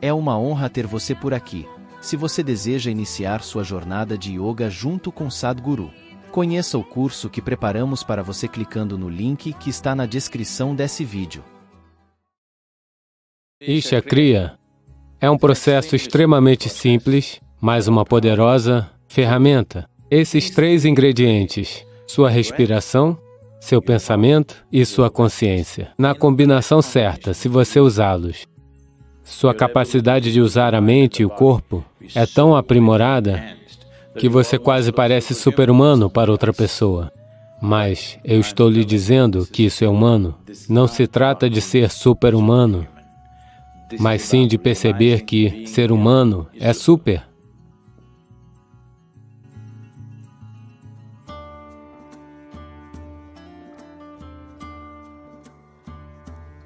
É uma honra ter você por aqui. Se você deseja iniciar sua jornada de yoga junto com Sadhguru, conheça o curso que preparamos para você clicando no link que está na descrição desse vídeo. Isha é Kriya é um processo extremamente simples, mas uma poderosa ferramenta. Esses três ingredientes, sua respiração, seu pensamento e sua consciência, na combinação certa, se você usá-los, sua capacidade de usar a mente e o corpo é tão aprimorada que você quase parece super-humano para outra pessoa. Mas eu estou lhe dizendo que isso é humano. Não se trata de ser super-humano, mas sim de perceber que ser humano é super.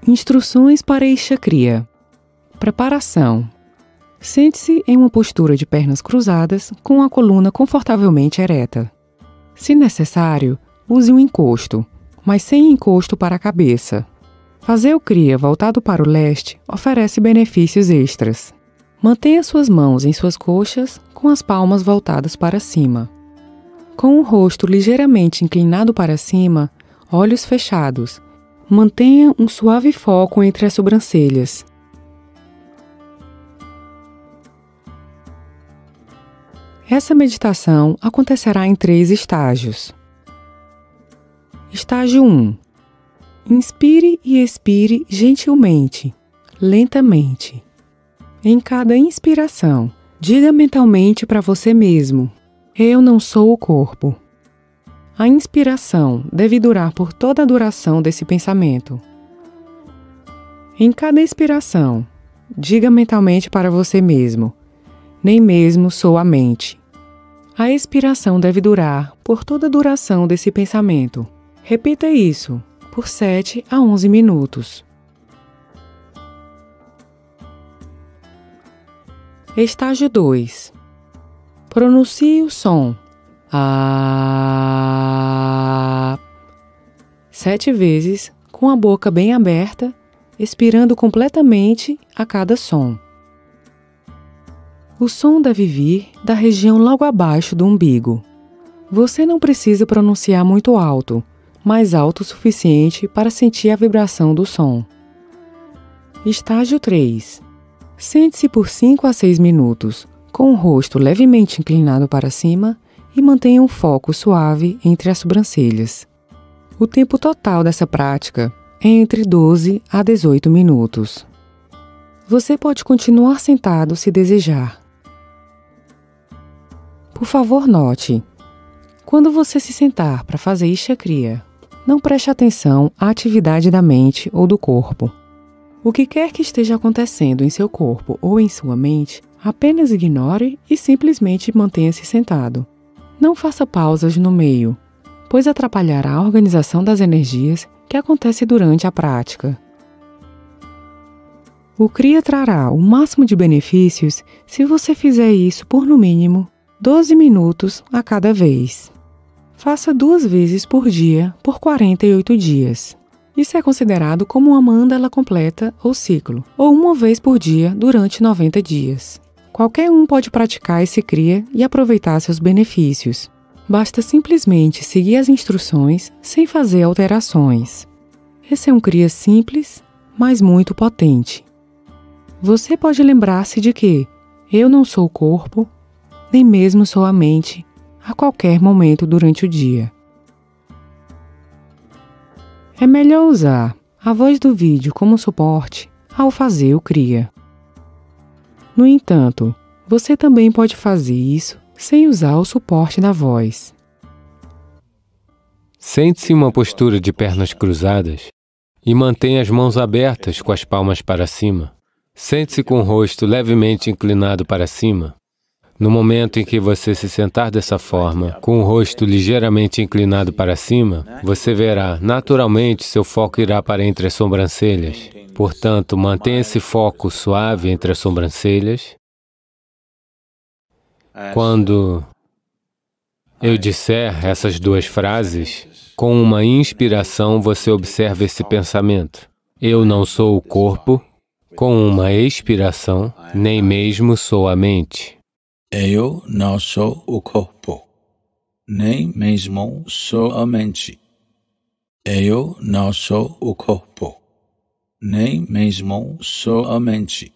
Instruções para Ishakriya Preparação: Sente-se em uma postura de pernas cruzadas com a coluna confortavelmente ereta. Se necessário, use um encosto, mas sem encosto para a cabeça. Fazer o cria voltado para o leste oferece benefícios extras. Mantenha suas mãos em suas coxas com as palmas voltadas para cima. Com o rosto ligeiramente inclinado para cima, olhos fechados, mantenha um suave foco entre as sobrancelhas. Essa meditação acontecerá em três estágios. Estágio 1. Inspire e expire gentilmente, lentamente. Em cada inspiração, diga mentalmente para você mesmo: Eu não sou o corpo. A inspiração deve durar por toda a duração desse pensamento. Em cada expiração, diga mentalmente para você mesmo: Nem mesmo sou a mente. A expiração deve durar por toda a duração desse pensamento. Repita isso por 7 a 11 minutos. Estágio 2. Pronuncie o som a sete vezes com a boca bem aberta, expirando completamente a cada som. O som deve vir da região logo abaixo do umbigo. Você não precisa pronunciar muito alto, mas alto o suficiente para sentir a vibração do som. Estágio 3. Sente-se por 5 a 6 minutos, com o rosto levemente inclinado para cima e mantenha um foco suave entre as sobrancelhas. O tempo total dessa prática é entre 12 a 18 minutos. Você pode continuar sentado se desejar. Por favor, note: quando você se sentar para fazer Ishakriya, não preste atenção à atividade da mente ou do corpo. O que quer que esteja acontecendo em seu corpo ou em sua mente, apenas ignore e simplesmente mantenha-se sentado. Não faça pausas no meio, pois atrapalhará a organização das energias que acontece durante a prática. O CRIA trará o máximo de benefícios se você fizer isso por no mínimo 12 minutos a cada vez. Faça duas vezes por dia por 48 dias. Isso é considerado como uma mandala completa ou ciclo, ou uma vez por dia durante 90 dias. Qualquer um pode praticar esse cria e aproveitar seus benefícios. Basta simplesmente seguir as instruções sem fazer alterações. Esse é um cria simples, mas muito potente. Você pode lembrar-se de que eu não sou o corpo, nem mesmo sua mente, a qualquer momento durante o dia. É melhor usar a voz do vídeo como suporte ao fazer o CRIA. No entanto, você também pode fazer isso sem usar o suporte da voz. Sente-se em uma postura de pernas cruzadas e mantenha as mãos abertas com as palmas para cima. Sente-se com o rosto levemente inclinado para cima no momento em que você se sentar dessa forma, com o rosto ligeiramente inclinado para cima, você verá, naturalmente, seu foco irá para entre as sobrancelhas. Portanto, mantenha esse foco suave entre as sobrancelhas. Quando eu disser essas duas frases, com uma inspiração você observa esse pensamento. Eu não sou o corpo, com uma expiração, nem mesmo sou a mente. Eu não sou o corpo, nem mesmo sou a mente. Eu não sou o corpo, nem mesmo sou a mente.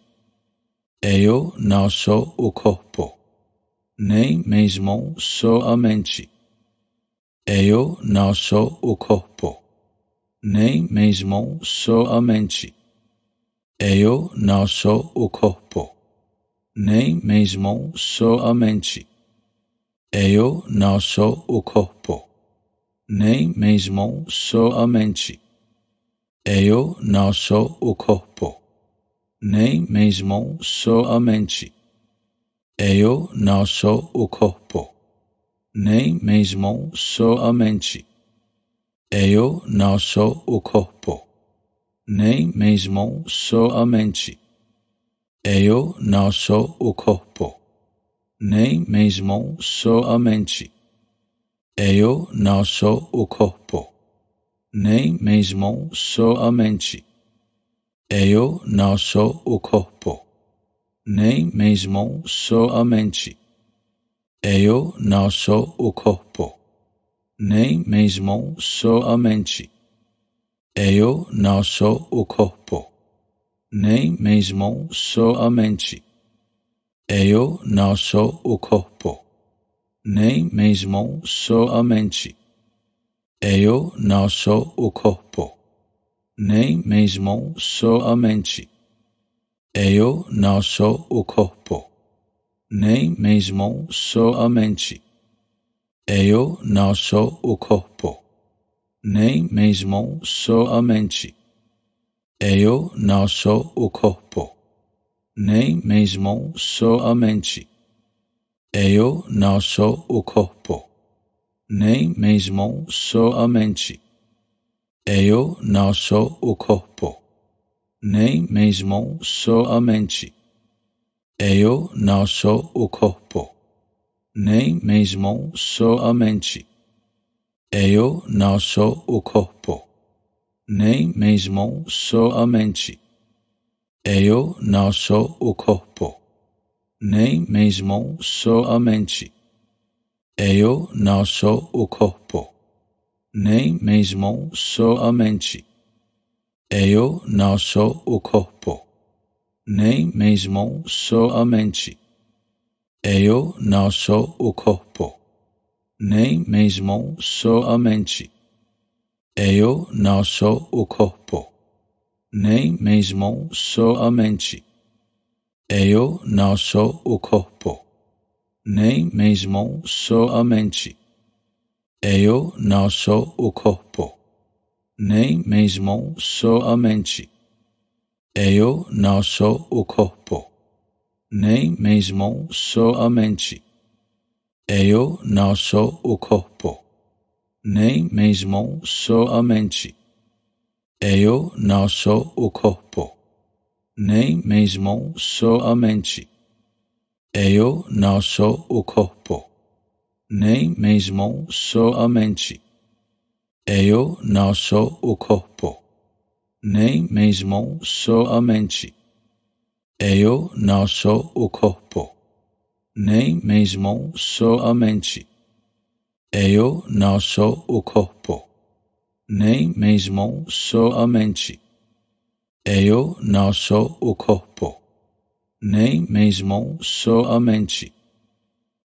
Eu não sou o corpo, nem mesmo sou a mente. Eu não sou o corpo, nem mesmo sou a mente. Eu não sou o corpo, nem mesmo sou a mente. Eu não sou o corpo, nem mesmo sou a mente. Eu não sou o corpo, nem mesmo sou a mente. Eu não sou o corpo, nem mesmo sou a mente. Eu não sou o corpo, nem mesmo sou a mente. Eu não sou o corpo, nem mesmo sou a mente. Eu não sou o corpo, nem mesmo sou a mente. Eu não sou o corpo, nem mesmo sou a mente. Eu não sou o corpo, nem mesmo sou a mente. Eu não sou o corpo nem mesmo sou a mente. Eu não sou o corpo, nem mesmo sou a mente. Eu não sou o corpo, nem mesmo sou a mente. Eu não sou o corpo, nem mesmo sou a mente. Eu não sou o corpo, nem mesmo sou a mente. Eu não sou o corpo, nem mesmo sou a mente. Eu não sou o corpo, nem mesmo sou a mente. Eu não sou o corpo, nem mesmo sou a mente. Eu não sou o corpo, nem mesmo sou a mente. Eu não sou o corpo nem mesmo sou a mente, Eu não sou o corpo, nem mesmo sou a mente, Eu não sou o corpo, nem mesmo sou a mente, Eu não sou o corpo, nem mesmo sou a mente, Eu não sou o corpo, nem mesmo sou a mente. Eu não sou o corpo, nem mesmo sou a mente. Eu não sou o corpo, nem mesmo sou a mente. Eu não sou o corpo, nem mesmo sou a mente. Eu não sou o corpo, nem mesmo sou a mente. Eu não sou o corpo, nem mesmo sou a mente. Eu não sou o corpo, nem mesmo sou a mente. Eu não sou o corpo, nem mesmo sou a mente. Eu não sou o corpo, nem mesmo sou a mente. Eu não sou o corpo, nem mesmo sou a mente. Eu não sou o corpo, nem mesmo sou a mente. Eu não sou o corpo, nem mesmo sou a mente.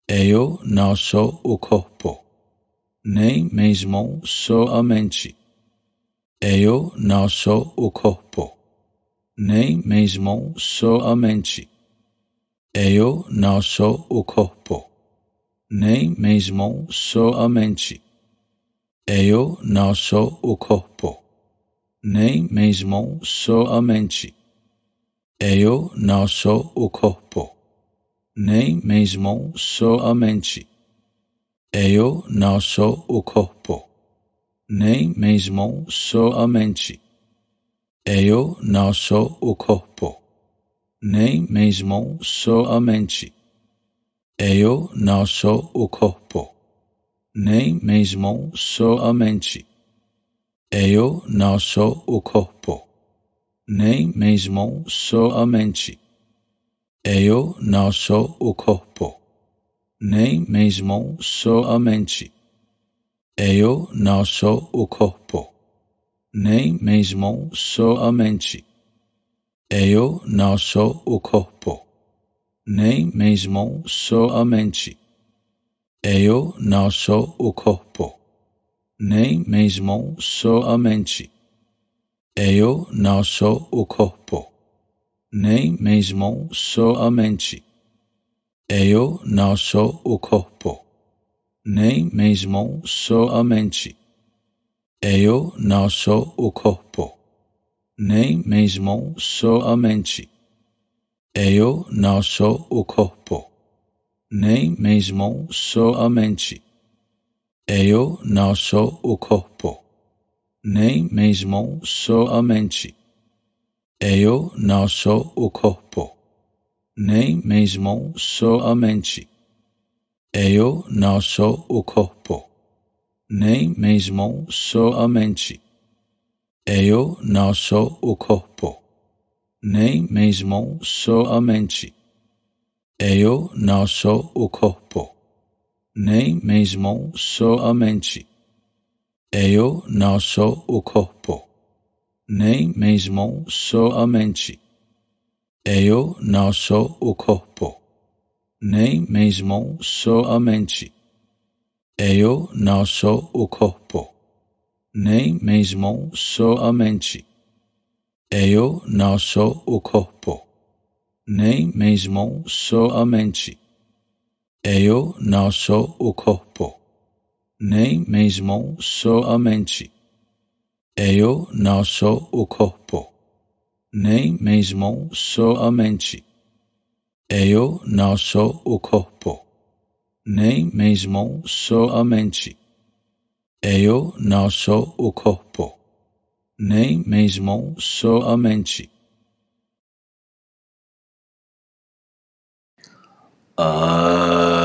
Eu não sou o corpo, nem mesmo sou a mente. Eu não sou o corpo, nem mesmo sou a mente. Eu não sou o corpo, nem mesmo sou a mente. Eu não sou o corpo, nem mesmo sou a mente. Eu não sou o corpo, nem mesmo sou a mente. Eu não sou o corpo, nem mesmo sou a mente. Eu não sou o corpo, nem mesmo sou a mente. Eu não sou o corpo, nem mesmo sou a mente. Eu não sou o corpo, nem mesmo sou a mente. Eu não sou o corpo, nem mesmo sou a mente. Eu não sou o corpo, nem mesmo sou a mente. Eu não sou o corpo, nem mesmo sou a mente. Eu não sou o corpo, nem mesmo sou a mente. Eu não sou o corpo, nem mesmo sou a mente. Eu não sou o corpo, nem mesmo sou a mente. Eu não sou o corpo, nem mesmo sou a mente. Eu não sou o corpo, nem mesmo sou a mente. Eu não sou o corpo, nem mesmo sou a mente. Eu não sou o corpo, nem mesmo sou a mente. Eu não sou o corpo, nem mesmo sou a mente. Eu não sou o corpo nem mesmo sou a mente. Eu não sou o corpo, nem mesmo sou a mente. Eu não sou o corpo, nem mesmo sou a mente. Eu não sou o corpo, nem mesmo sou a mente. Eu não sou o corpo, nem mesmo sou a mente. Eu não sou o corpo, nem mesmo sou a mente. Eu não sou o corpo, nem mesmo sou a mente. Eu não sou o corpo, nem mesmo sou a mente. Eu não sou o corpo, nem mesmo sou a mente. Eu não sou o corpo nem mesmo somente. Ah.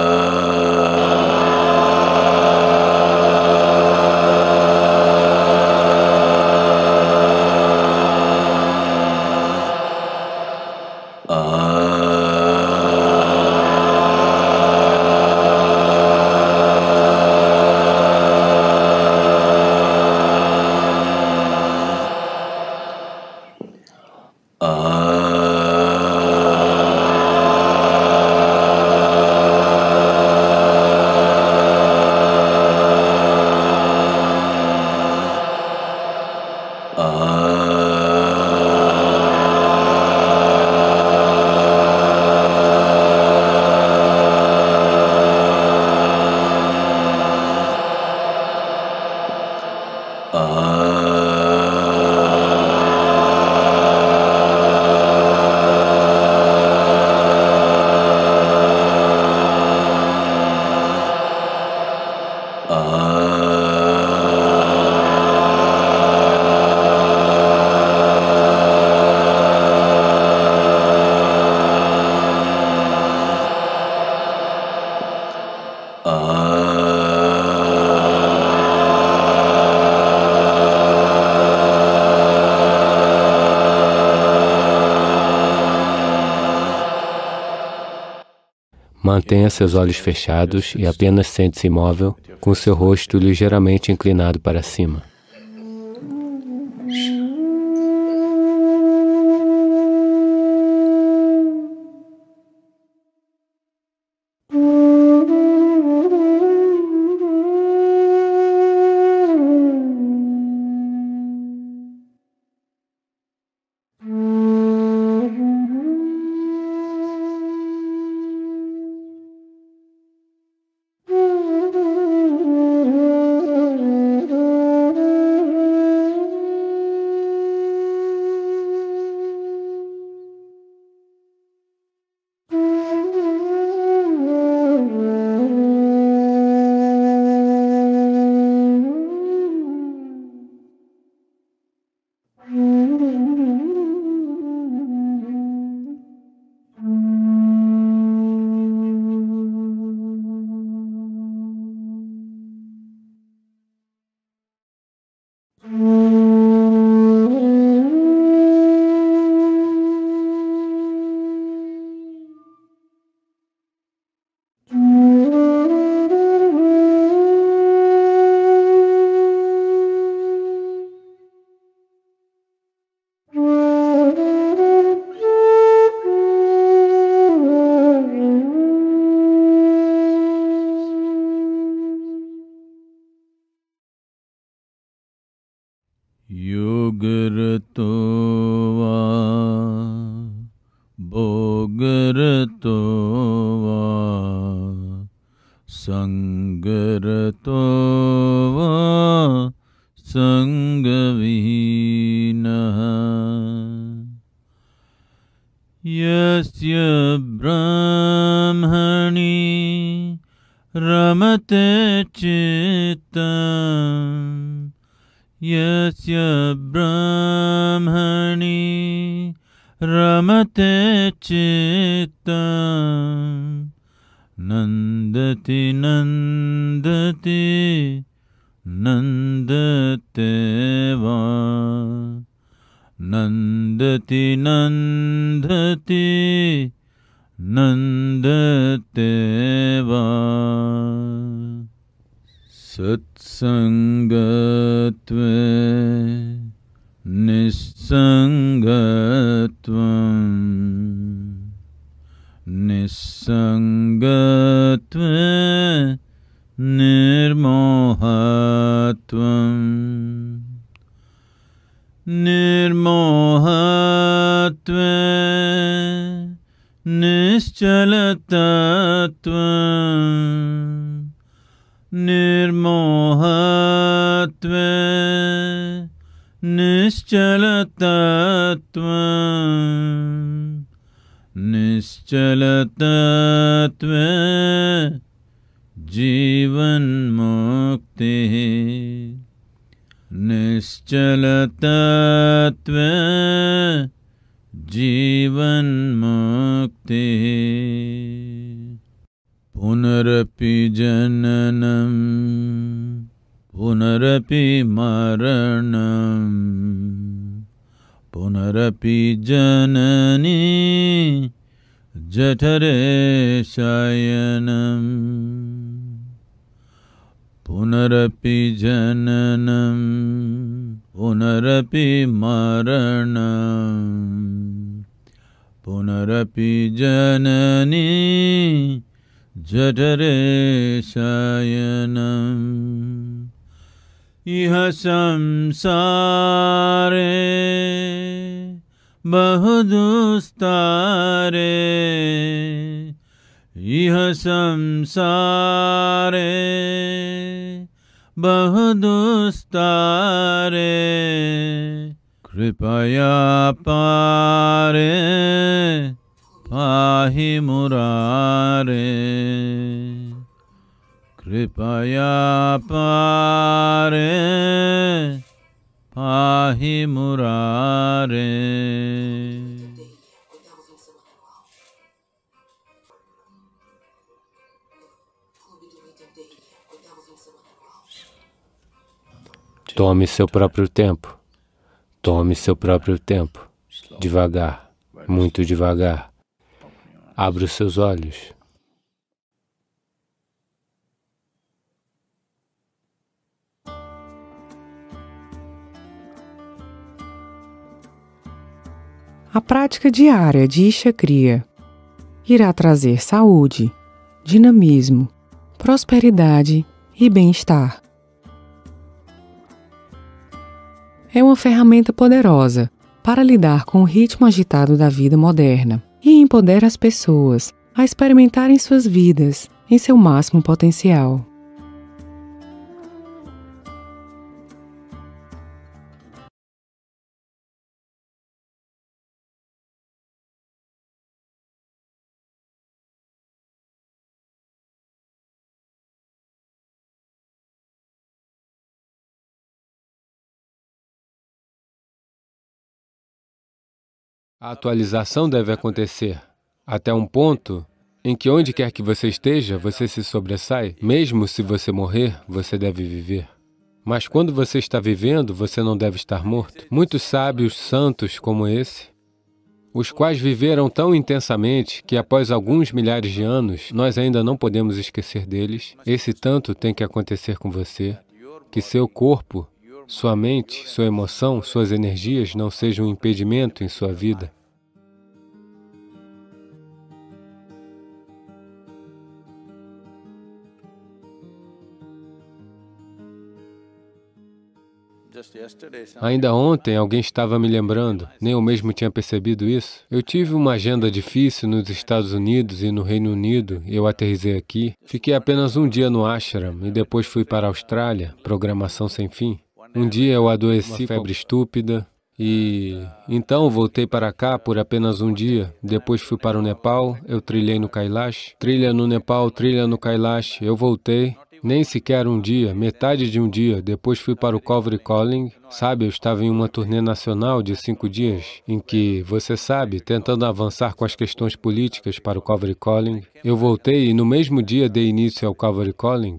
Mantenha seus olhos fechados e apenas sente-se imóvel, com seu rosto ligeiramente inclinado para cima. yasya brahmani ramate chitta yasya brahmani ramate chitta nandati nandati nandate va नन्दति नन्दति नन्दते सत्सङ्गत्वे निस्सङ्गत्वं निःसङ्गत्वे निर्मोहत्वम् निर्मोहत्व निश्चलतत्व निर्मोहत्व निश्चलतत्व निश्चलतत्व जीवन मुक्ति निश्चलतत्वे जीवन्मुक्ते पुनरपि जननं पुनरपि मरणम् पुनरपि जननी शयनम् पुनरपि जननं पुनरपि मरणं पुनरपि जननी जठरे शयनम् इह संसारे बहुदुस्तारे इह संसारे बहुदुस्तारे कृपया पारे पाहि मुरारे कृपया पारे पाहि मुरारे Tome seu próprio tempo. Tome seu próprio tempo. Devagar, muito devagar. Abra os seus olhos. A prática diária de Isha cria irá trazer saúde, dinamismo, prosperidade e bem-estar. É uma ferramenta poderosa para lidar com o ritmo agitado da vida moderna e empoderar as pessoas a experimentarem suas vidas em seu máximo potencial. A atualização deve acontecer até um ponto em que onde quer que você esteja, você se sobressai. Mesmo se você morrer, você deve viver. Mas quando você está vivendo, você não deve estar morto. Muitos sábios santos como esse, os quais viveram tão intensamente que após alguns milhares de anos, nós ainda não podemos esquecer deles, esse tanto tem que acontecer com você, que seu corpo sua mente, sua emoção, suas energias não sejam um impedimento em sua vida. Ainda ontem alguém estava me lembrando, nem eu mesmo tinha percebido isso. Eu tive uma agenda difícil nos Estados Unidos e no Reino Unido, eu aterrisei aqui. Fiquei apenas um dia no ashram e depois fui para a Austrália, programação sem fim. Um dia eu adoeci com febre estúpida e então voltei para cá por apenas um dia. Depois fui para o Nepal, eu trilhei no Kailash. Trilha no Nepal, trilha no Kailash, eu voltei. Nem sequer um dia, metade de um dia. Depois fui para o Calvary Calling. Sabe, eu estava em uma turnê nacional de cinco dias, em que, você sabe, tentando avançar com as questões políticas para o Calvary Calling. Eu voltei e no mesmo dia dei início ao Calvary Calling.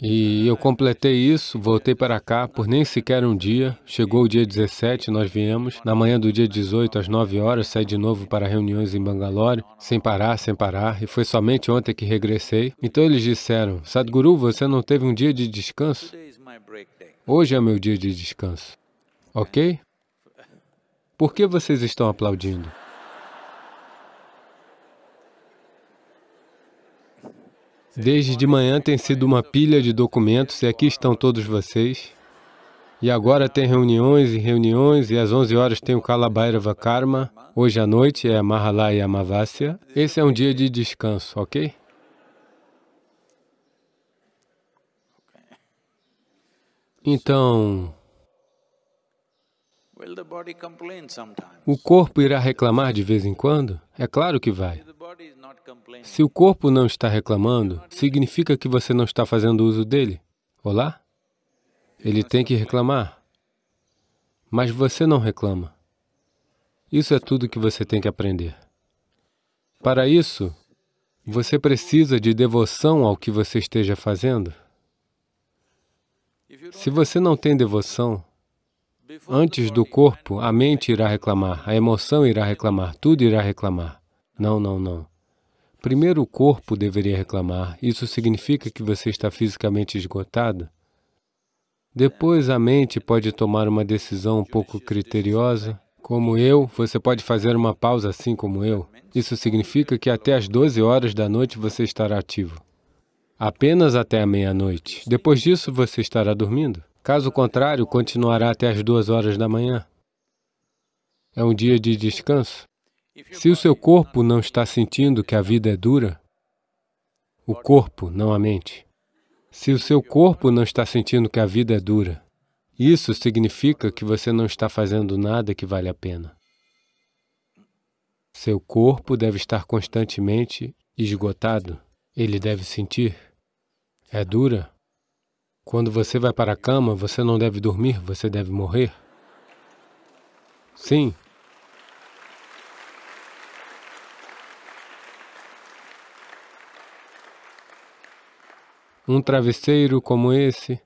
E eu completei isso, voltei para cá por nem sequer um dia. Chegou o dia 17, nós viemos. Na manhã do dia 18, às 9 horas, saí de novo para reuniões em Bangalore, sem parar, sem parar, e foi somente ontem que regressei. Então eles disseram, Sadhguru, você não teve um dia de descanso? Hoje é meu dia de descanso, ok? Por que vocês estão aplaudindo? Desde de manhã tem sido uma pilha de documentos e aqui estão todos vocês. E agora tem reuniões e reuniões, e às 11 horas tem o Kalabairava Karma. Hoje à noite é Mahalaya Amavasya. Esse é um dia de descanso, ok? Então, o corpo irá reclamar de vez em quando? É claro que vai. Se o corpo não está reclamando, significa que você não está fazendo uso dele. Olá? Ele tem que reclamar. Mas você não reclama. Isso é tudo que você tem que aprender. Para isso, você precisa de devoção ao que você esteja fazendo. Se você não tem devoção, antes do corpo, a mente irá reclamar, a emoção irá reclamar, tudo irá reclamar. Não, não, não. Primeiro, o corpo deveria reclamar. Isso significa que você está fisicamente esgotado? Depois, a mente pode tomar uma decisão um pouco criteriosa. Como eu, você pode fazer uma pausa assim como eu. Isso significa que até as 12 horas da noite você estará ativo. Apenas até a meia-noite. Depois disso, você estará dormindo. Caso contrário, continuará até as duas horas da manhã. É um dia de descanso. Se o seu corpo não está sentindo que a vida é dura, o corpo, não a mente. Se o seu corpo não está sentindo que a vida é dura, isso significa que você não está fazendo nada que vale a pena. Seu corpo deve estar constantemente esgotado. Ele deve sentir. É dura. Quando você vai para a cama, você não deve dormir, você deve morrer. Sim, um travesseiro como esse. É.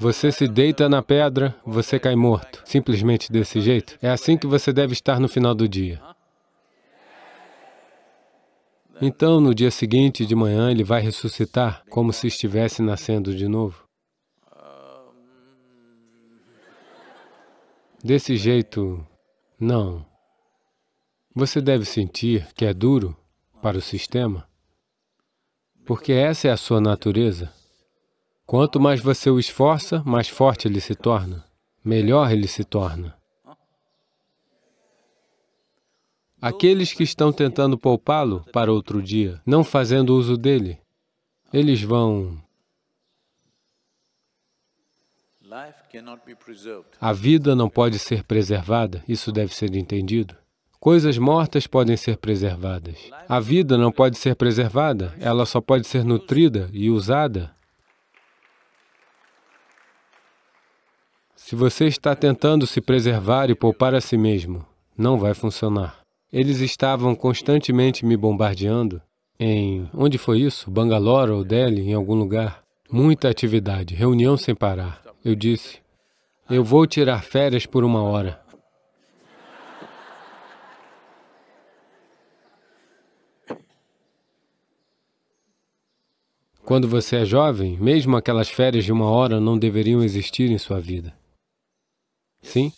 Você se deita na pedra, você cai morto, simplesmente desse jeito. É assim que você deve estar no final do dia. Então, no dia seguinte de manhã, ele vai ressuscitar, como se estivesse nascendo de novo. Desse jeito, não. Você deve sentir que é duro para o sistema, porque essa é a sua natureza. Quanto mais você o esforça, mais forte ele se torna, melhor ele se torna. Aqueles que estão tentando poupá-lo para outro dia, não fazendo uso dele, eles vão A vida não pode ser preservada, isso deve ser entendido. Coisas mortas podem ser preservadas. A vida não pode ser preservada, ela só pode ser nutrida e usada. Se você está tentando se preservar e poupar a si mesmo, não vai funcionar. Eles estavam constantemente me bombardeando em... Onde foi isso? Bangalore ou Delhi, em algum lugar. Muita atividade, reunião sem parar. Eu disse, eu vou tirar férias por uma hora. Quando você é jovem, mesmo aquelas férias de uma hora não deveriam existir em sua vida. Sim?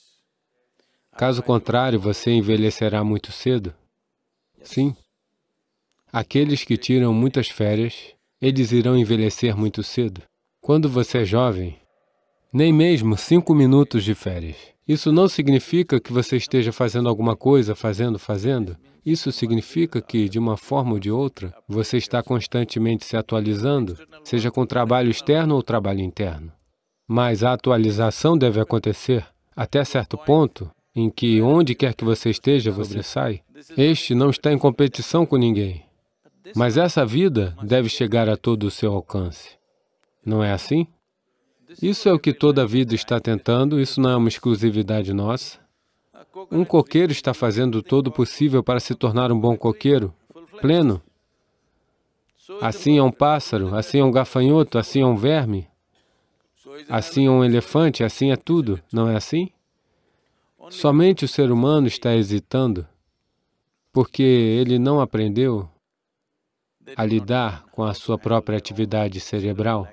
Caso contrário, você envelhecerá muito cedo. Sim. Aqueles que tiram muitas férias, eles irão envelhecer muito cedo. Quando você é jovem, nem mesmo cinco minutos de férias. Isso não significa que você esteja fazendo alguma coisa, fazendo, fazendo. Isso significa que, de uma forma ou de outra, você está constantemente se atualizando, seja com trabalho externo ou trabalho interno. Mas a atualização deve acontecer até certo ponto em que, onde quer que você esteja, você sai. Este não está em competição com ninguém. Mas essa vida deve chegar a todo o seu alcance. Não é assim? Isso é o que toda a vida está tentando, isso não é uma exclusividade nossa. Um coqueiro está fazendo todo o possível para se tornar um bom coqueiro, pleno. Assim é um pássaro, assim é um gafanhoto, assim é um verme, assim é um elefante, assim é tudo, não é assim? Somente o ser humano está hesitando, porque ele não aprendeu a lidar com a sua própria atividade cerebral.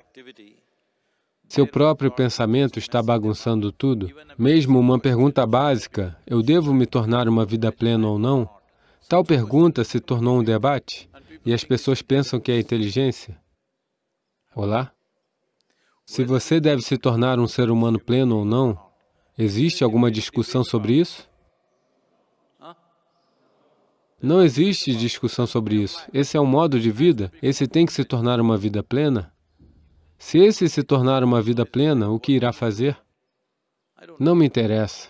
Seu próprio pensamento está bagunçando tudo. Mesmo uma pergunta básica, eu devo me tornar uma vida plena ou não? Tal pergunta se tornou um debate e as pessoas pensam que é inteligência. Olá? Se você deve se tornar um ser humano pleno ou não, existe alguma discussão sobre isso? Não existe discussão sobre isso. Esse é um modo de vida. Esse tem que se tornar uma vida plena. Se esse se tornar uma vida plena, o que irá fazer? Não me interessa.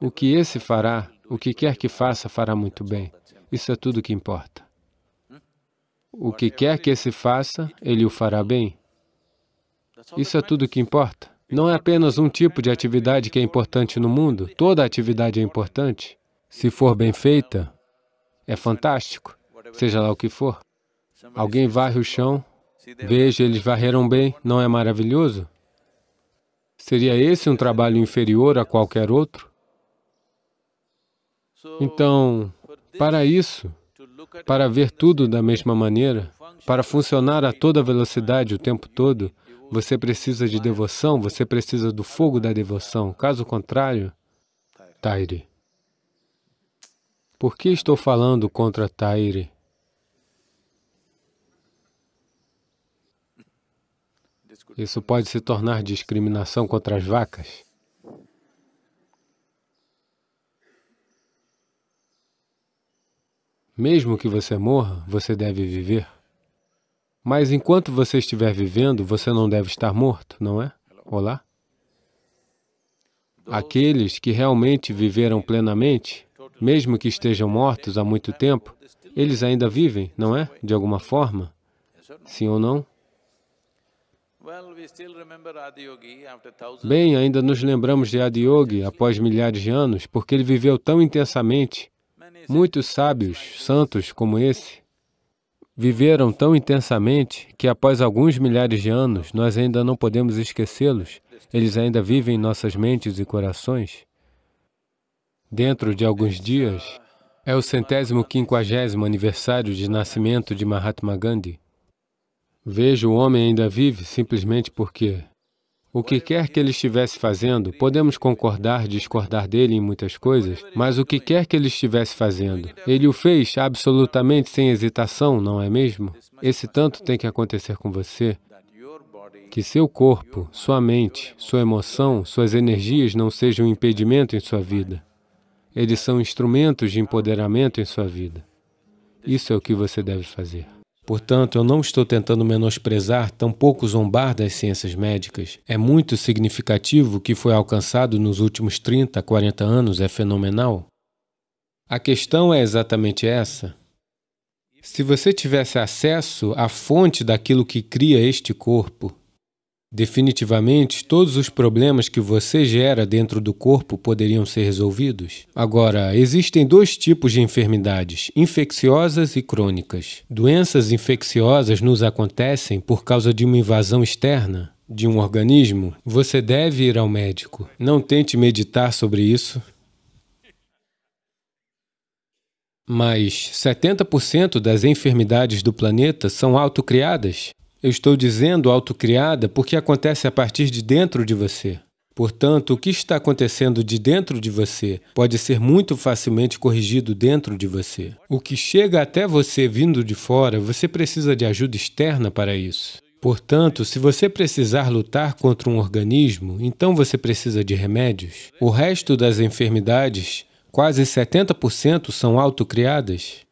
O que esse fará, o que quer que faça, fará muito bem. Isso é tudo que importa. O que quer que esse faça, ele o fará bem. Isso é tudo que importa. Não é apenas um tipo de atividade que é importante no mundo. Toda atividade é importante. Se for bem feita, é fantástico, seja lá o que for. Alguém varre o chão, Veja, eles varreram bem, não é maravilhoso? Seria esse um trabalho inferior a qualquer outro? Então, para isso, para ver tudo da mesma maneira, para funcionar a toda velocidade o tempo todo, você precisa de devoção, você precisa do fogo da devoção. Caso contrário, Taire. Por que estou falando contra Taire? Isso pode se tornar discriminação contra as vacas. Mesmo que você morra, você deve viver. Mas enquanto você estiver vivendo, você não deve estar morto, não é? Olá? Aqueles que realmente viveram plenamente, mesmo que estejam mortos há muito tempo, eles ainda vivem, não é? De alguma forma? Sim ou não? Bem, ainda nos lembramos de Adiyogi após milhares de anos, porque ele viveu tão intensamente. Muitos sábios, santos como esse, viveram tão intensamente que após alguns milhares de anos, nós ainda não podemos esquecê-los. Eles ainda vivem em nossas mentes e corações. Dentro de alguns dias, é o centésimo quinquagésimo aniversário de nascimento de Mahatma Gandhi. Veja, o homem ainda vive simplesmente porque o que quer que ele estivesse fazendo, podemos concordar, discordar dele em muitas coisas, mas o que quer que ele estivesse fazendo, ele o fez absolutamente sem hesitação, não é mesmo? Esse tanto tem que acontecer com você, que seu corpo, sua mente, sua emoção, suas energias não sejam um impedimento em sua vida. Eles são instrumentos de empoderamento em sua vida. Isso é o que você deve fazer. Portanto, eu não estou tentando menosprezar, tampouco zombar das ciências médicas. É muito significativo o que foi alcançado nos últimos 30, 40 anos, é fenomenal. A questão é exatamente essa. Se você tivesse acesso à fonte daquilo que cria este corpo, Definitivamente, todos os problemas que você gera dentro do corpo poderiam ser resolvidos. Agora, existem dois tipos de enfermidades: infecciosas e crônicas. Doenças infecciosas nos acontecem por causa de uma invasão externa, de um organismo, você deve ir ao médico. Não tente meditar sobre isso. Mas 70% das enfermidades do planeta são autocriadas. Eu estou dizendo autocriada porque acontece a partir de dentro de você. Portanto, o que está acontecendo de dentro de você pode ser muito facilmente corrigido dentro de você. O que chega até você vindo de fora, você precisa de ajuda externa para isso. Portanto, se você precisar lutar contra um organismo, então você precisa de remédios. O resto das enfermidades, quase 70%, são autocriadas.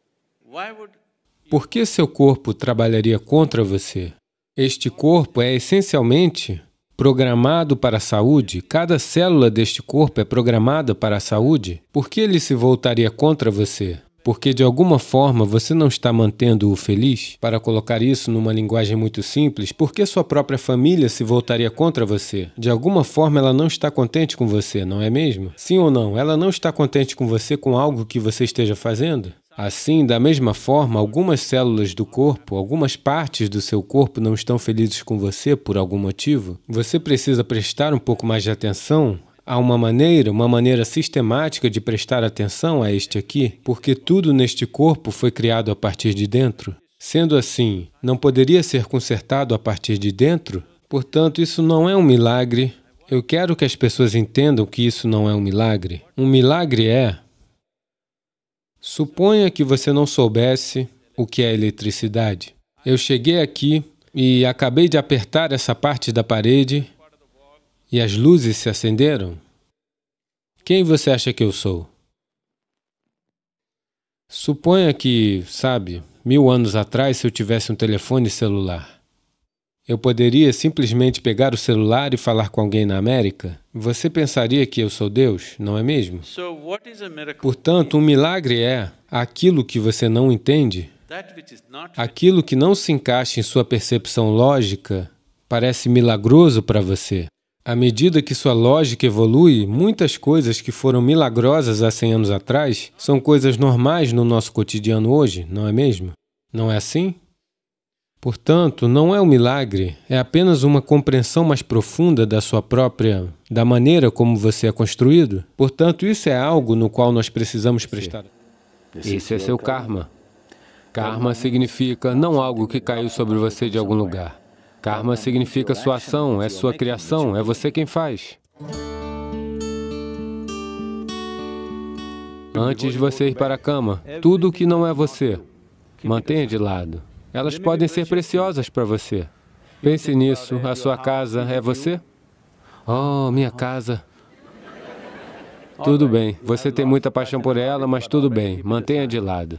Por que seu corpo trabalharia contra você? Este corpo é essencialmente programado para a saúde, cada célula deste corpo é programada para a saúde, por que ele se voltaria contra você? Porque de alguma forma você não está mantendo-o feliz? Para colocar isso numa linguagem muito simples, por que sua própria família se voltaria contra você? De alguma forma ela não está contente com você, não é mesmo? Sim ou não? Ela não está contente com você com algo que você esteja fazendo? Assim, da mesma forma, algumas células do corpo, algumas partes do seu corpo não estão felizes com você por algum motivo. Você precisa prestar um pouco mais de atenção Há uma maneira, uma maneira sistemática de prestar atenção a este aqui, porque tudo neste corpo foi criado a partir de dentro. Sendo assim, não poderia ser consertado a partir de dentro? Portanto, isso não é um milagre. Eu quero que as pessoas entendam que isso não é um milagre. Um milagre é Suponha que você não soubesse o que é eletricidade. Eu cheguei aqui e acabei de apertar essa parte da parede e as luzes se acenderam. Quem você acha que eu sou? Suponha que, sabe, mil anos atrás, se eu tivesse um telefone celular. Eu poderia simplesmente pegar o celular e falar com alguém na América? Você pensaria que eu sou Deus, não é mesmo? Portanto, um milagre é aquilo que você não entende, aquilo que não se encaixa em sua percepção lógica, parece milagroso para você. À medida que sua lógica evolui, muitas coisas que foram milagrosas há 100 anos atrás são coisas normais no nosso cotidiano hoje, não é mesmo? Não é assim? Portanto, não é um milagre, é apenas uma compreensão mais profunda da sua própria, da maneira como você é construído. Portanto, isso é algo no qual nós precisamos prestar. Isso é seu é karma. Karma significa não algo que caiu sobre você de algum lugar. Karma significa sua ação, é, é sua criação, é você quem faz. Antes de você ir para a cama, tudo o que não é você, mantenha de lado. Elas é podem ser é preciosas para você. Pense nisso. A sua é casa é você? Oh, minha ah. casa. Tudo bem. Você tem muita tá paixão por ela, mas tá tudo bem. Mantenha de lado.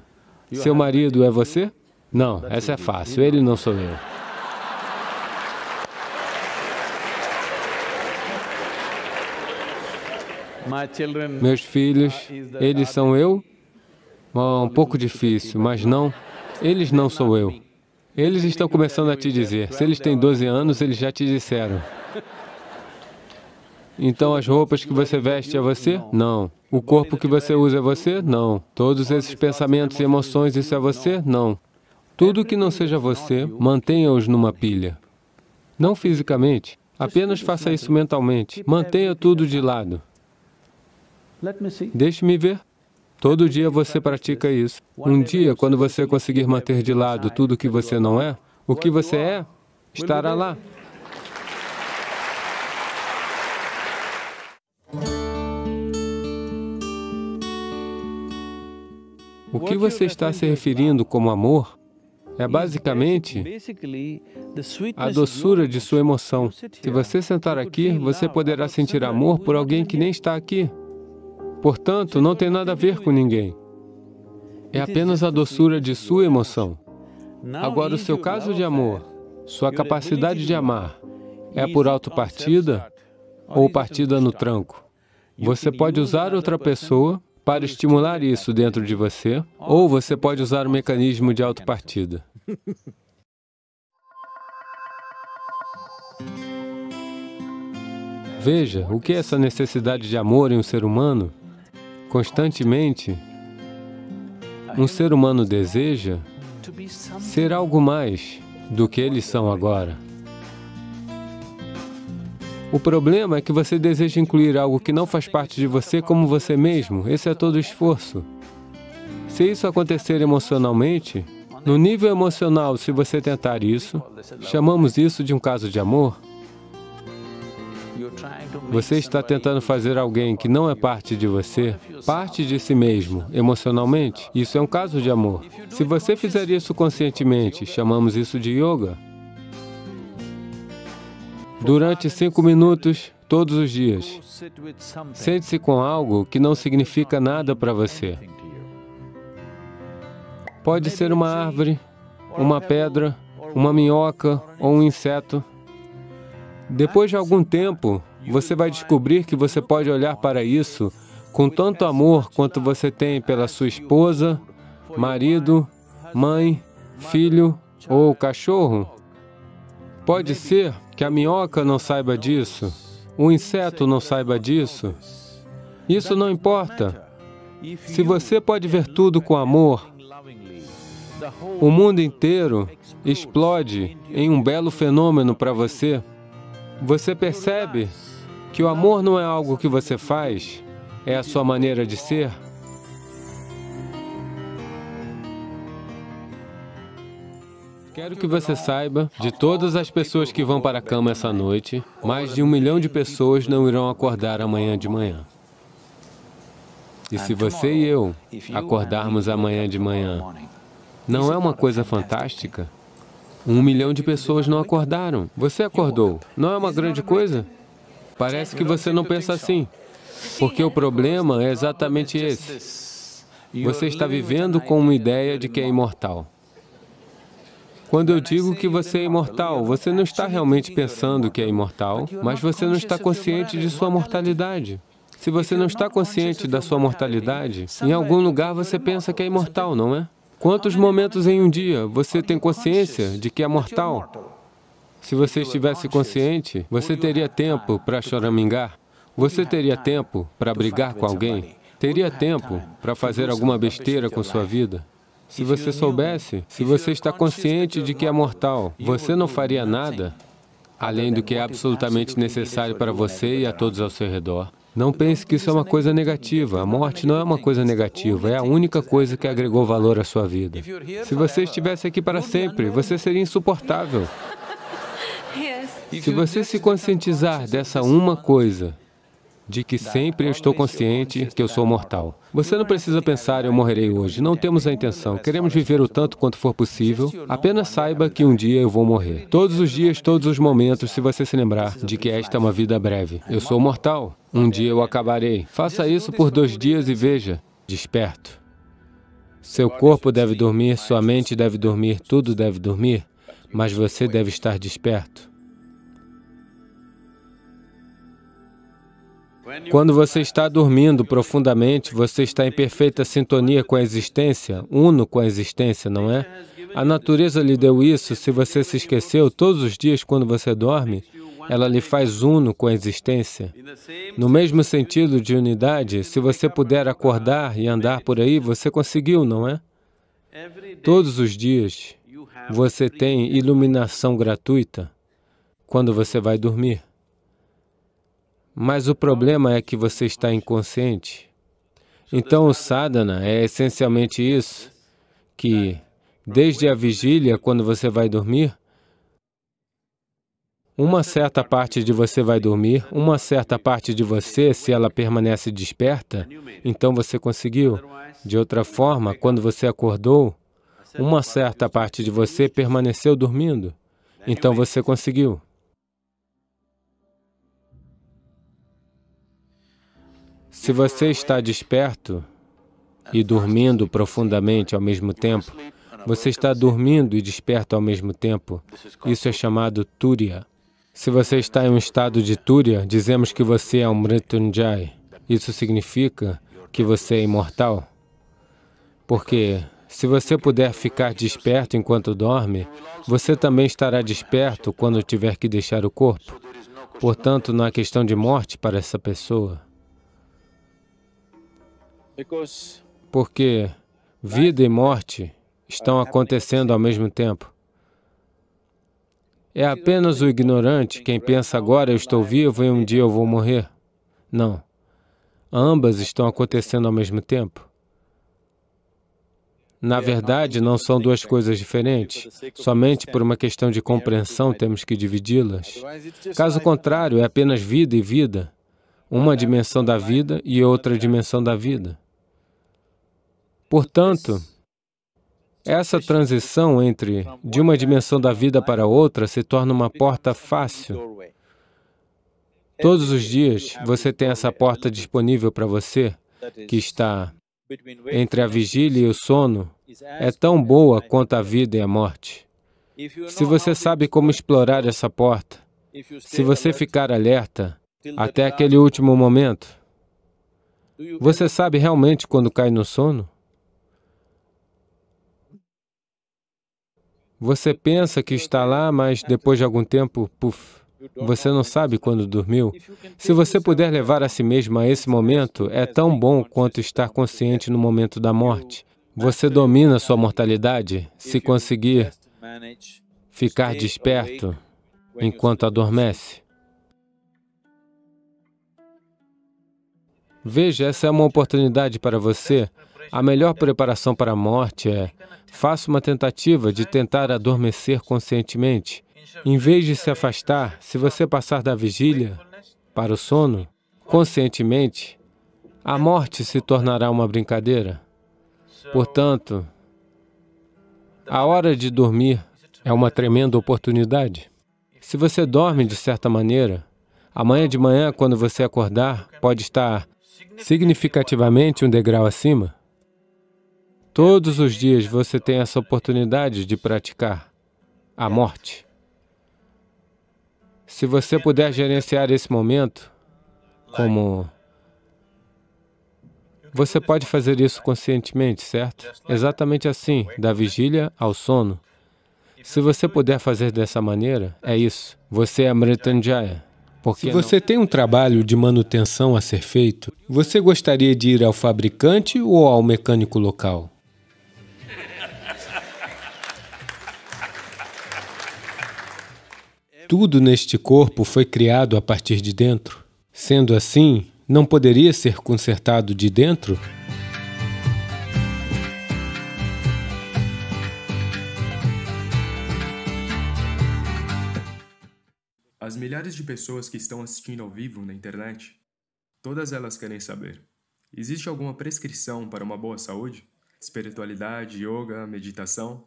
Seu marido é você? Tá não, essa é fácil. Ele não sou eu. Meus filhos, eles são eu? Oh, um pouco difícil, mas não, eles não sou eu. Eles estão começando a te dizer. Se eles é têm 12 anos, eles já te disseram. Então as roupas que você veste é você? Não. O corpo que você usa é você? Não. Todos esses pensamentos e emoções, isso é você? Não. Tudo que não seja você, mantenha-os numa pilha. Não fisicamente, apenas faça isso mentalmente. Mantenha tudo de lado. Deixe-me ver. Todo dia você pratica isso. Um dia, quando você conseguir manter de lado tudo o que você não é, o que você é estará lá. O que você está se referindo como amor é basicamente a doçura de sua emoção. Se você sentar aqui, você poderá sentir amor por alguém que nem está aqui. Portanto, não tem nada a ver com ninguém. É apenas a doçura de sua emoção. Agora, o seu caso de amor, sua capacidade de amar, é por autopartida ou partida no tranco. Você pode usar outra pessoa para estimular isso dentro de você, ou você pode usar o mecanismo de autopartida. Veja, o que é essa necessidade de amor em um ser humano Constantemente, um ser humano deseja ser algo mais do que eles são agora. O problema é que você deseja incluir algo que não faz parte de você como você mesmo. Esse é todo o esforço. Se isso acontecer emocionalmente, no nível emocional, se você tentar isso, chamamos isso de um caso de amor, você está tentando fazer alguém que não é parte de você, parte de si mesmo, emocionalmente. Isso é um caso de amor. Se você fizer isso conscientemente, chamamos isso de yoga. Durante cinco minutos, todos os dias, sente-se com algo que não significa nada para você. Pode ser uma árvore, uma pedra, uma minhoca ou um inseto. Depois de algum tempo, você vai descobrir que você pode olhar para isso com tanto amor quanto você tem pela sua esposa, marido, mãe, filho ou cachorro. Pode ser que a minhoca não saiba disso, o inseto não saiba disso. Isso não importa. Se você pode ver tudo com amor, o mundo inteiro explode em um belo fenômeno para você. Você percebe que o amor não é algo que você faz, é a sua maneira de ser? Quero que você saiba, de todas as pessoas que vão para a cama essa noite, mais de um milhão de pessoas não irão acordar amanhã de manhã. E se você e eu acordarmos amanhã de manhã, não é uma coisa fantástica? Um milhão de pessoas não acordaram. Você acordou. Não é uma grande coisa? Parece que você não pensa assim. Porque o problema é exatamente esse. Você está vivendo com uma ideia de que é imortal. Quando eu digo que você é imortal, você não está realmente pensando que é imortal, mas você não está consciente de sua mortalidade. Se você não está consciente da sua mortalidade, em algum lugar você pensa que é imortal, não é? Quantos momentos em um dia você tem consciência de que é mortal? Se você estivesse consciente, você teria tempo para choramingar, você teria tempo para brigar com alguém, teria tempo para fazer alguma besteira com sua vida. Se você soubesse, se você está consciente de que é mortal, você não faria nada além do que é absolutamente necessário para você e a todos ao seu redor. Não pense que isso é uma coisa negativa. A morte não é uma coisa negativa, é a única coisa que agregou valor à sua vida. Se você estivesse aqui para sempre, você seria insuportável. Se você se conscientizar dessa uma coisa, de que sempre eu estou consciente que eu sou mortal. Você não precisa pensar, eu morrerei hoje. Não temos a intenção. Queremos viver o tanto quanto for possível. Apenas saiba que um dia eu vou morrer. Todos os dias, todos os momentos, se você se lembrar de que esta é uma vida breve. Eu sou mortal. Um dia eu acabarei. Faça isso por dois dias e veja. Desperto. Seu corpo deve dormir, sua mente deve dormir, tudo deve dormir, mas você deve estar desperto. Quando você está dormindo profundamente, você está em perfeita sintonia com a existência, uno com a existência, não é? A natureza lhe deu isso. Se você se esqueceu, todos os dias quando você dorme, ela lhe faz uno com a existência. No mesmo sentido de unidade, se você puder acordar e andar por aí, você conseguiu, não é? Todos os dias você tem iluminação gratuita quando você vai dormir. Mas o problema é que você está inconsciente. Então, o sadhana é essencialmente isso, que desde a vigília, quando você vai dormir, uma certa parte de você vai dormir, uma certa parte de você, se ela permanece desperta, então você conseguiu. De outra forma, quando você acordou, uma certa parte de você permaneceu dormindo, então você conseguiu. Se você está desperto e dormindo profundamente ao mesmo tempo, você está dormindo e desperto ao mesmo tempo. Isso é chamado Turiya. Se você está em um estado de Turiya, dizemos que você é um Mritunjai. Isso significa que você é imortal. Porque se você puder ficar desperto enquanto dorme, você também estará desperto quando tiver que deixar o corpo. Portanto, não há questão de morte para essa pessoa. Porque vida e morte estão acontecendo ao mesmo tempo. É apenas o ignorante quem pensa agora eu estou vivo e um dia eu vou morrer. Não. Ambas estão acontecendo ao mesmo tempo. Na verdade, não são duas coisas diferentes. Somente por uma questão de compreensão temos que dividi-las. Caso contrário, é apenas vida e vida. Uma dimensão da vida e outra dimensão da vida. Portanto, essa transição entre de uma dimensão da vida para outra se torna uma porta fácil. Todos os dias você tem essa porta disponível para você, que está entre a vigília e o sono, é tão boa quanto a vida e a morte. Se você sabe como explorar essa porta, se você ficar alerta até aquele último momento, você sabe realmente quando cai no sono? Você pensa que está lá, mas depois de algum tempo, puf, você não sabe quando dormiu. Se você puder levar a si mesmo a esse momento, é tão bom quanto estar consciente no momento da morte. Você domina sua mortalidade se conseguir ficar desperto enquanto adormece. Veja, essa é uma oportunidade para você. A melhor preparação para a morte é faça uma tentativa de tentar adormecer conscientemente. Em vez de se afastar, se você passar da vigília para o sono, conscientemente, a morte se tornará uma brincadeira. Portanto, a hora de dormir é uma tremenda oportunidade. Se você dorme de certa maneira, amanhã de manhã, quando você acordar, pode estar significativamente um degrau acima. Todos os dias você tem essa oportunidade de praticar a morte. Se você puder gerenciar esse momento como... Você pode fazer isso conscientemente, certo? Exatamente assim, da vigília ao sono. Se você puder fazer dessa maneira, é isso. Você é Mritanjaya. Se você não? tem um trabalho de manutenção a ser feito, você gostaria de ir ao fabricante ou ao mecânico local? Tudo neste corpo foi criado a partir de dentro. Sendo assim, não poderia ser consertado de dentro? As milhares de pessoas que estão assistindo ao vivo na internet, todas elas querem saber: existe alguma prescrição para uma boa saúde? Espiritualidade, yoga, meditação?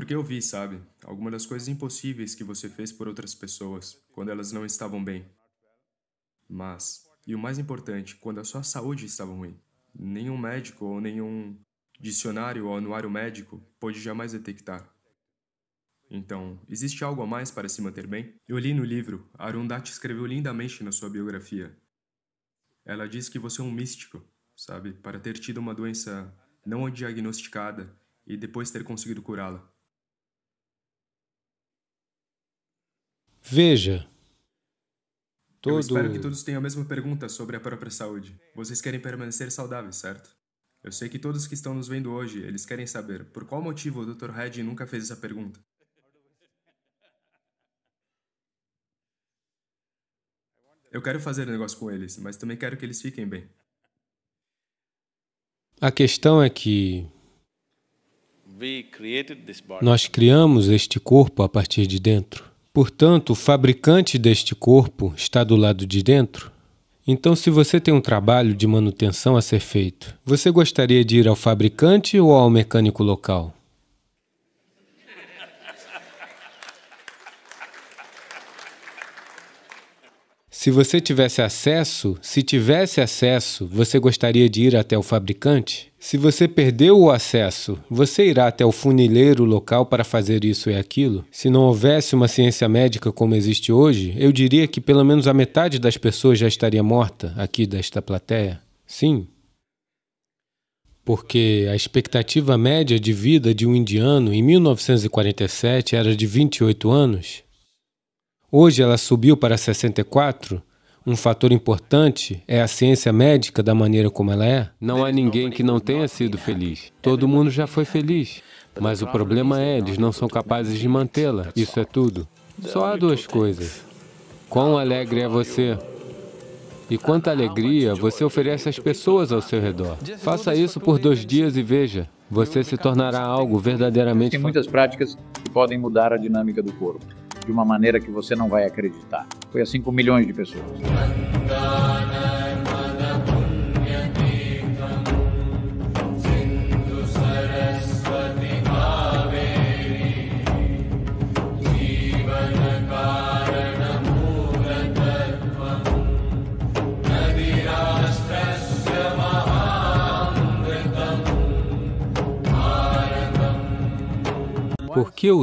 Porque eu vi, sabe, algumas das coisas impossíveis que você fez por outras pessoas quando elas não estavam bem. Mas, e o mais importante, quando a sua saúde estava ruim. Nenhum médico ou nenhum dicionário ou anuário médico pôde jamais detectar. Então, existe algo a mais para se manter bem? Eu li no livro, Arundhati escreveu lindamente na sua biografia. Ela diz que você é um místico, sabe, para ter tido uma doença não diagnosticada e depois ter conseguido curá-la. Veja. Todo... Eu espero que todos tenham a mesma pergunta sobre a própria saúde. Vocês querem permanecer saudáveis, certo? Eu sei que todos que estão nos vendo hoje, eles querem saber por qual motivo o Dr. Red nunca fez essa pergunta. Eu quero fazer negócio com eles, mas também quero que eles fiquem bem. A questão é que nós criamos este corpo a partir de dentro. Portanto, o fabricante deste corpo está do lado de dentro? Então, se você tem um trabalho de manutenção a ser feito, você gostaria de ir ao fabricante ou ao mecânico local? Se você tivesse acesso, se tivesse acesso, você gostaria de ir até o fabricante? Se você perdeu o acesso, você irá até o funileiro local para fazer isso e aquilo? Se não houvesse uma ciência médica como existe hoje, eu diria que pelo menos a metade das pessoas já estaria morta aqui desta plateia. Sim. Porque a expectativa média de vida de um indiano em 1947 era de 28 anos. Hoje ela subiu para 64. Um fator importante é a ciência médica da maneira como ela é. Não há ninguém que não tenha sido feliz. Todo mundo já foi feliz. Mas o problema é, eles não são capazes de mantê-la. Isso é tudo. Só há duas coisas. Quão alegre é você? E quanta alegria você oferece às pessoas ao seu redor. Faça isso por dois dias e veja, você se tornará algo verdadeiramente... Tem muitas práticas que podem mudar a dinâmica do corpo de uma maneira que você não vai acreditar. Foi assim com milhões de pessoas. Por que o